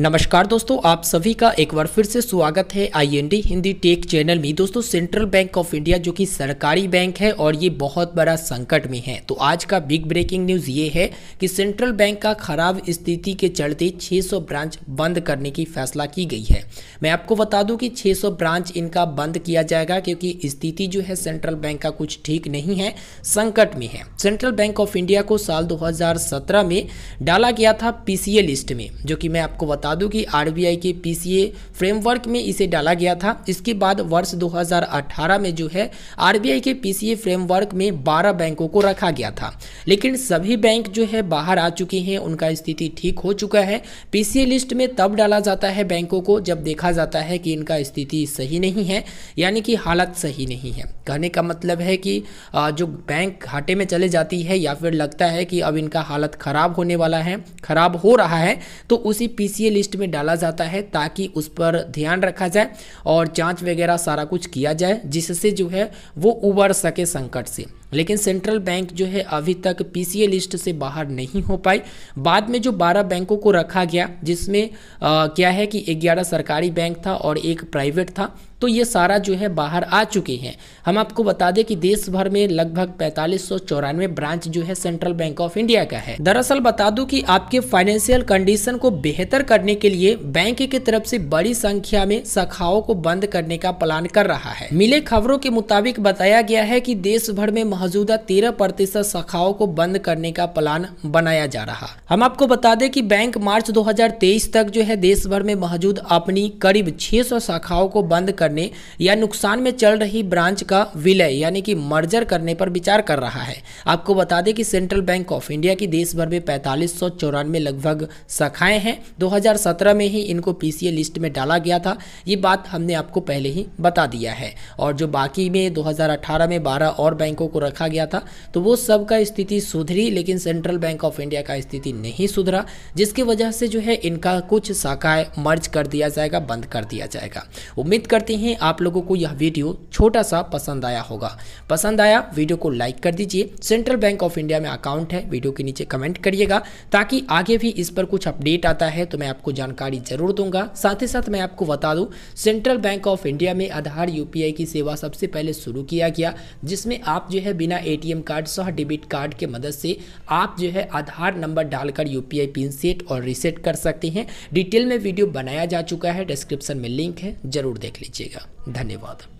नमस्कार दोस्तों आप सभी का एक बार फिर से स्वागत है आईएनडी हिंदी टेक चैनल में दोस्तों सेंट्रल बैंक ऑफ इंडिया जो कि सरकारी बैंक है और ये बहुत बड़ा संकट में है तो आज का बिग ब्रेकिंग न्यूज़ ये है कि सेंट्रल बैंक का खराब स्थिति के चलते 600 ब्रांच बंद करने की फैसला की गई है मैं आपको बता दूँ कि 600 ब्रांच इनका बंद किया जाएगा क्योंकि स्थिति जो है सेंट्रल बैंक का कुछ ठीक नहीं है संकट में है सेंट्रल बैंक ऑफ इंडिया को साल दो में डाला गया था पी लिस्ट में जो कि मैं आपको बता बता दूं कि आरबीआई के पीसीए फ्रेमवर्क में इसे डाला गया था इसके बाद वर्ष 2018 में जो है आरबीआई के पीसीए फ्रेमवर्क में 12 बैंकों को रखा गया था लेकिन सभी बैंक जो है बाहर आ चुके हैं उनका स्थिति ठीक हो चुका है पीसीए लिस्ट में तब डाला जाता है बैंकों को जब देखा जाता है कि इनका स्थिति सही नहीं है यानी कि हालत सही नहीं है कहने का मतलब है कि जो बैंक घाटे में चले जाती है या फिर लगता है कि अब इनका हालत खराब होने वाला है खराब हो रहा है तो उसी पीसीए लिस्ट में डाला जाता है ताकि उस पर ध्यान रखा जाए और जांच वगैरह सारा कुछ किया जाए जिससे जो है वो उबर सके संकट से लेकिन सेंट्रल बैंक जो है अभी तक पीसीए लिस्ट से बाहर नहीं हो पाई बाद में जो 12 बैंकों को रखा गया जिसमें आ, क्या है कि 11 सरकारी बैंक था और एक प्राइवेट था तो ये सारा जो है बाहर आ चुके हैं हम आपको बता दें कि देश भर में लगभग पैंतालीस ब्रांच जो है सेंट्रल बैंक ऑफ इंडिया का है दरअसल बता दूं कि आपके फाइनेंशियल कंडीशन को बेहतर करने के लिए बैंक की तरफ से बड़ी संख्या में शाखाओं को बंद करने का प्लान कर रहा है मिले खबरों के मुताबिक बताया गया है कि देश भर में मौजूदा तेरह प्रतिशत शाखाओं को बंद करने का प्लान बनाया जा रहा हम आपको बता दें कि बैंक मार्च 2023 तक जो है देश भर में मौजूद अपनी करीब 600 शाखाओं को बंद करने या नुकसान में चल रही ब्रांच का विलय यानी कि मर्जर करने पर विचार कर रहा है आपको बता दें कि सेंट्रल बैंक ऑफ इंडिया की देश भर में पैंतालीस लगभग शाखाएं हैं दो में ही इनको पी लिस्ट में डाला गया था ये बात हमने आपको पहले ही बता दिया है और जो बाकी में 2018 में 12 और बैंकों को रखा गया था तो वो सब का स्थिति सुधरी लेकिन सेंट्रल बैंक ऑफ इंडिया का स्थिति नहीं सुधरा जिसकी वजह से जो है इनका कुछ शाखाएं मर्ज कर दिया जाएगा बंद कर दिया जाएगा उम्मीद करते हैं आप लोगों को यह वीडियो छोटा सा पसंद आया होगा पसंद आया वीडियो को लाइक कर दीजिए सेंट्रल बैंक ऑफ इंडिया में अकाउंट है वीडियो के नीचे कमेंट करिएगा ताकि आगे भी इस पर कुछ अपडेट आता है तो मैं आपको जानकारी जरूर दूंगा साथ ही साथ मैं आपको बता दूं सेंट्रल बैंक ऑफ इंडिया में आधार यूपीआई की सेवा सबसे पहले शुरू किया गया जिसमें आप जो है बिना एटीएम कार्ड सह डेबिट कार्ड के मदद से आप जो है आधार नंबर डालकर यूपीआई पिन सेट और रिसेट कर सकते हैं डिटेल में वीडियो बनाया जा चुका है डिस्क्रिप्शन में लिंक है ज़रूर देख लीजिएगा धन्यवाद